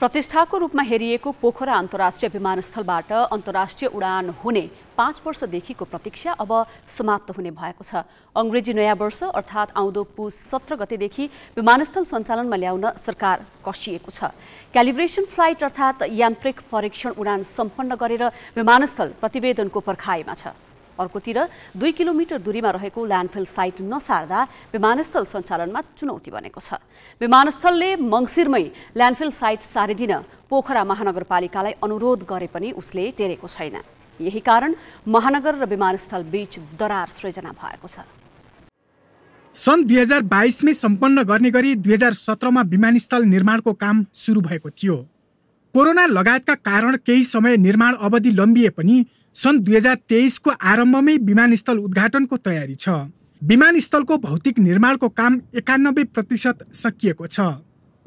प्रतिष्ठाको रूपमा हेरिएको पोखरा अन्तर्राष्ट्रिय विमानस्थलबाट अन्तर्राष्ट्रिय उडान हुने पाँच वर्षदेखिको प्रतीक्षा अब समाप्त हुने भएको छ अङ्ग्रेजी नयाँ वर्ष अर्थात् आउँदो पुस सत्र गतेदेखि विमानस्थल सञ्चालनमा ल्याउन सरकार कसिएको छ क्यालिब्रेसन फ्लाइट अर्थात् यान्त्रिक परीक्षण उडान सम्पन्न गरेर विमानस्थल प्रतिवेदनको पर्खाइमा छ अर्कोतिर दुई किलोमिटर दूरीमा रहेको ल्यान्डफिल साइट नसार्दा विमानस्थल सञ्चालनमा चुनौती बनेको छ विमानस्थलले मङ्सिरमै ल्यान्डफिल साइट सारिदिन पोखरा महानगरपालिकालाई अनुरोध गरे पनि उसले टेरेको छैन यही कारण महानगर र विमानस्थल बीच दरार सृजना भएको छ सन् दुई हजार बाइसमै सम्पन्न गर्ने गरी दुई हजार सत्रमा विमानस्थल निर्माणको काम सुरु भएको थियो कोरोना लगायतका कारण केही समय निर्माण अवधि लम्बिए पनि सन् दुई हजार तेइसको आरम्भमै विमानस्थल उद्घाटनको तयारी छ विमानस्थलको भौतिक निर्माणको काम एकानब्बे प्रतिशत सकिएको छ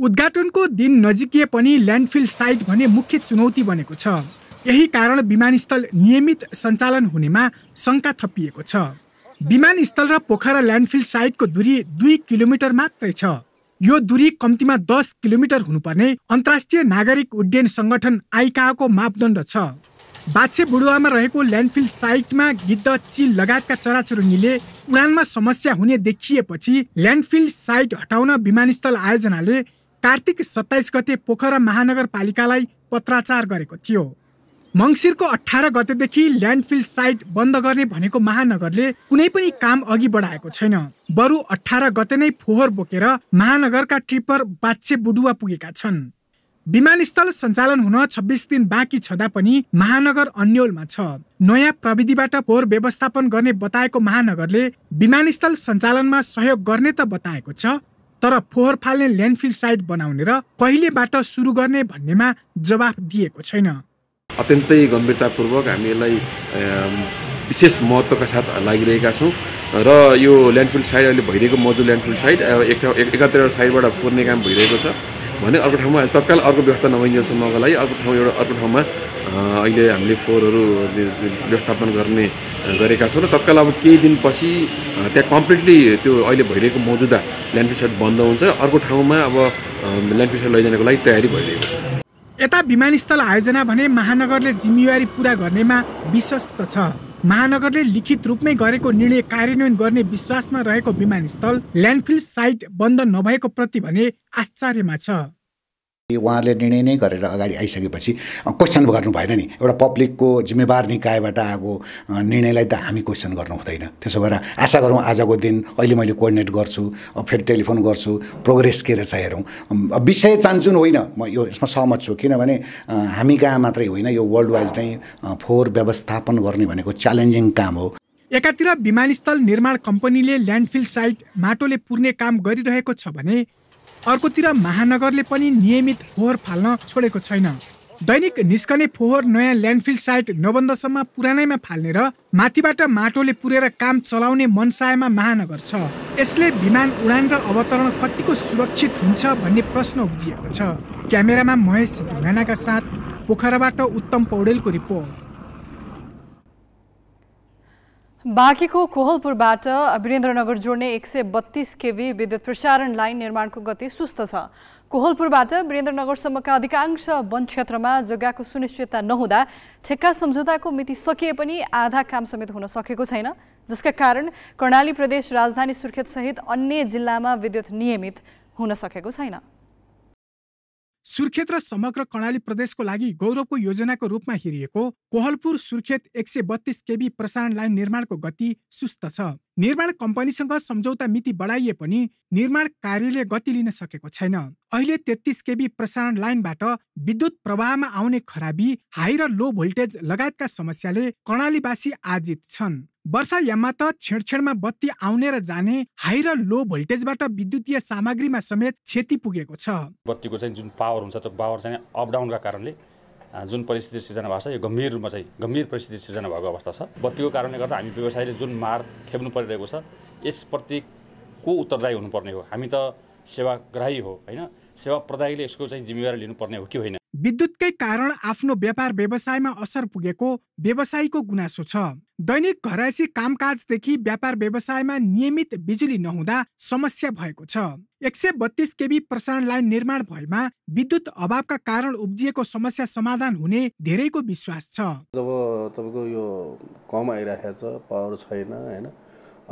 उद्घाटनको दिन नजिकिए पनि ल्यान्डफिल साइट भने मुख्य चुनौती बनेको छ यही कारण विमानस्थल नियमित सञ्चालन हुनेमा शङ्का थपिएको छ विमानस्थल र पोखरा ल्यान्डफिल साइटको दूरी दुई किलोमिटर मात्रै छ यो दूरी कम्तीमा दस किलोमिटर हुनुपर्ने अन्तर्राष्ट्रिय नागरिक उड्डयन सङ्गठन आइकाको मापदण्ड छ बाछे बुढुवामा रहेको ल्यान्डफिल साइटमा गिद्ध चिल लगायतका चराचुरुङ्गीले उडानमा समस्या हुने देखिएपछि ल्यान्डफिल साइट हटाउन विमानस्थल आयोजनाले कार्तिक सत्ताइस गते पोखरा महानगरपालिकालाई पत्राचार गरेको थियो मङ्सिरको अठार गतेदेखि ल्यान्डफिल साइट बन्द गर्ने भनेको महानगरले कुनै पनि काम अघि बढाएको छैन बरु अठार गते नै फोहोर बोकेर महानगरका ट्रिपर बाछे बुडुवा पुगेका छन् विमानस्थल सञ्चालन हुन छब्बिस दिन बाँकी छँदा पनि महानगर अन्यलमा छ नयाँ प्रविधिबाट फोहोर व्यवस्थापन गर्ने बताएको महानगरले विमानस्थल सञ्चालनमा सहयोग गर्ने त बताएको छ तर फोहोर फाल्ने ल्यान्डफिल साइट बनाउने र कहिलेबाट सुरु गर्ने भन्नेमा जवाफ दिएको छैन अत्यन्तै गम्भीरतापूर्वक हामी यसलाई विशेष महत्त्वका साथ लागिरहेका छौँ र यो ल्यान्डफिल साइड अहिले भइरहेको मजदुर ल्यान्डफिल साइड एकातिर साइडबाट पुर्ने काम भइरहेको छ भने अर्को ठाउँमा तत्काल अर्को व्यवस्था नभइन्जेलसम्मको लागि अर्को ठाउँ एउटा अर्को ठाउँमा अहिले हामीले फोहोरहरू व्यवस्थापन गर्ने गरेका छौँ र तत्काल अब केही दिनपछि त्यहाँ कम्प्लिटली त्यो अहिले भइरहेको मौजुदा ल्यान्डफिल साइट बन्द हुन्छ अर्को ठाउँमा अब ल्यान्डफिल लैजानको लागि तयारी भइरहेको छ यता विमानस्थल आयोजना भने महानगरले जिम्मेवारी पुरा गर्नेमा विश्वस्त छ महानगरले लिखित रूपमै गरेको निर्णय कार्यान्वयन गर्ने विश्वासमा रहेको विमानस्थल ल्यान्डफिल्ड साइट बन्द नभएको प्रति भने आश्चर्यमा छ उहाँहरूले निर्णय नै गरेर अगाडि आइसकेपछि क्वेसन गर्नु भएन नि एउटा पब्लिकको जिम्मेवार निकायबाट आएको निर्णयलाई त हामी क्वेसन गर्नु हुँदैन त्यसो भएर आशा गरौँ आजको दिन अहिले मैले कोर्डिनेट गर्छु फेरि टेलिफोन गर्छु प्रोग्रेस के रहेछ हेरौँ विषय चान्चुन होइन म यो यसमा सहमत छु किनभने हामी कहाँ मात्रै होइन यो वर्ल्ड वाइज नै फोहोर व्यवस्थापन गर्ने भनेको च्यालेन्जिङ काम हो एकातिर विमानस्थल निर्माण कम्पनीले ल्यान्डफिल साइट माटोले पुर्ने काम गरिरहेको छ भने अर्कोतिर महानगरले पनि नियमित फोहोर फाल्न छोडेको छैन दैनिक निस्कने फोहोर नयाँ ल्यान्डफिल्ड साइट नबन्दसम्म पुरानैमा फाल्ने र माथिबाट माटोले पुरेर काम चलाउने मनसायमा महानगर छ यसले विमान उडान र अवतरण कतिको सुरक्षित हुन्छ भन्ने प्रश्न उब्जिएको छ क्यामेरामा महेश ढुङ्गानाका साथ पोखराबाट उत्तम पौडेलको रिपोर्ट बाँकीको कोहलपुरबाट वीरेन्द्रनगर जोड्ने एक सय बत्तीस केबी विद्युत प्रसारण लाइन निर्माणको गति सुस्त छ कोहलपुरबाट वीरेन्द्रनगरसम्मका अधिकांश वन क्षेत्रमा जग्गाको सुनिश्चितता नहुँदा ठेक्का सम्झौताको मिति सकिए पनि आधा काम समेत हुन सकेको छैन जसका कारण कर्णाली प्रदेश राजधानी सुर्खेतसहित अन्य जिल्लामा विद्युत नियमित हुन सकेको छैन सुर्खेत र समग्र कर्णाली प्रदेशको लागि गौरवको योजनाको रूपमा हेरिएको कोहलपुर सुर्खेत एक सय बत्तीस केबी प्रसारण लाइन निर्माणको गति सुस्त छ निर्माण कम्पनीसँग सम्झौता मिति बढाइए पनि निर्माण कार्यले गति लिन सकेको छैन अहिले तेत्तिस केबी प्रसारण लाइनबाट विद्युत प्रवाहमा आउने खराबी हाई र लो भोल्टेज लगायतका समस्याले कर्णालीवासी आजित छन् वर्षायाममा त छेडछेडमा बत्ती आउने र जाने हाई र लो भोल्टेजबाट विद्युतीय सामग्रीमा समेत क्षति पुगेको छ बत्तीको चाहिँ जुन पावर हुन्छ त्यो पावर चाहिँ अपडाउनका कारणले जुन परिस्थिति सिर्जना भएको छ यो गम्भीर रूपमा चाहिँ गम्भीर परिस्थिति सिर्जना भएको अवस्था छ बत्तीको कारणले गर्दा हामी व्यवसायले जुन मार खेप्नु परिरहेको छ यसप्रति को उत्तरदायी हुनुपर्ने हो हामी त सेवाग्राही हो होइन सेवा प्रदायीले यसको चाहिँ जिम्मेवारी लिनुपर्ने हो कि होइन विद्युतकै कारण आफ्नो व्यापार व्यवसायमा असर पुगेको व्यवसायीको गुनासो छ दैनिक घरैसी कामकाजदेखि व्यापार व्यवसायमा नियमित बिजुली नहुँदा समस्या भएको छ एक सय बत्तीस केबी प्रसारण लाइन निर्माण भएमा विद्युत अभावका कारण उब्जिएको समस्या समाधान हुने धेरैको विश्वास छ जब तपाईँको यो कम आइरहेको छ पावर छैन होइन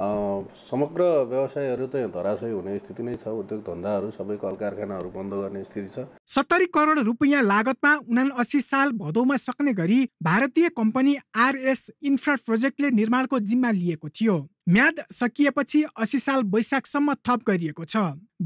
समग्र व्यवसायहरू त धराशय हुने स्थिति नै छ उद्योग धन्दाहरू सबै कल कारखानाहरू बन्द गर्ने स्थिति छ सत्तरी करोड रुपियाँ लागतमा उनासी साल भदौमा सक्ने गरी भारतीय कम्पनी आरएस इन्फ्रा प्रोजेक्टले निर्माणको जिम्मा लिएको थियो म्याद सकिएपछि असी साल वैशाखसम्म थप गरिएको छ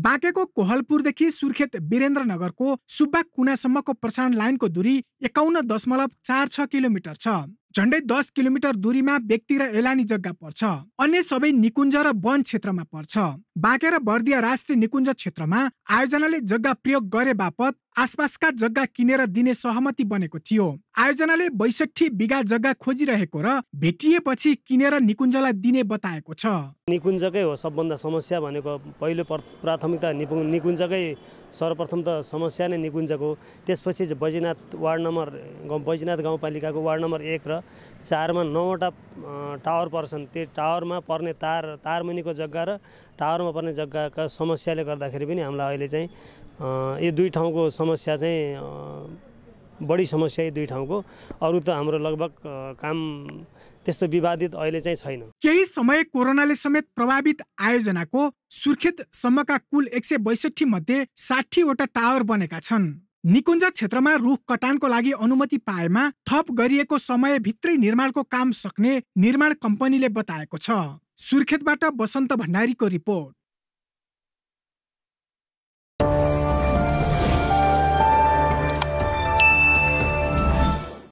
बाँकेको कोहलपुरदेखि सुर्खेत वीरेन्द्रनगरको सुब्बा कुनासम्मको प्रसारण लाइनको दूरी एकाउन्न दशमलव चार छ किलोमिटर छ झण्डै दस किलोमिटर दूरीमा व्यक्ति र एलानी जग्गा पर्छ अन्य सबै निकुञ्ज र वन क्षेत्रमा पर्छ र बर्दिया राष्ट्रिय निकुञ्ज क्षेत्रमा आयोजनाले जग्गा प्रयोग गरे बापत आसपासका जग्गा किनेर दिने सहमति बनेको थियो आयोजनाले बैसठी बिघा जग्गा खोजिरहेको र भेटिएपछि किनेर निकुञ्जलाई दिने बताएको छ निकुञ्जकै हो सबभन्दा समस्या भनेको पहिलो प्राथमिकता निकुञ्जकै सर्वप्रथम त समस्या नै निकुञ्जको त्यसपछि बैजनाथ वार्ड नम्बर बैजनाथ गाउँपालिकाको वार्ड नम्बर एक र चारमा नौवटा टावर पर्छन् त्यो टावरमा पर्ने तार तारमुनिको जग्गा र टावरमा पर्ने जग्गाका समस्याले गर्दाखेरि पनि हामीलाई अहिले चाहिँ यो दुई ठाउँको समस्या चाहिँ बढी समस्या दुई ठाउँको अरू त हाम्रो लगभग काम त्यस्तो विवादित अहिले चाहिँ छैन केही समय कोरोनाले समेत प्रभावित आयोजनाको सम्मका कुल एक सय बैसठी मध्ये साठीवटा टावर बनेका छन् निकुञ्ज क्षेत्रमा रुख कटानको लागि अनुमति पाएमा थप गरिएको समयभित्रै निर्माणको काम सक्ने निर्माण कम्पनीले बताएको छ सुर्खेतबाट बसन्त भण्डारीको रिपोर्ट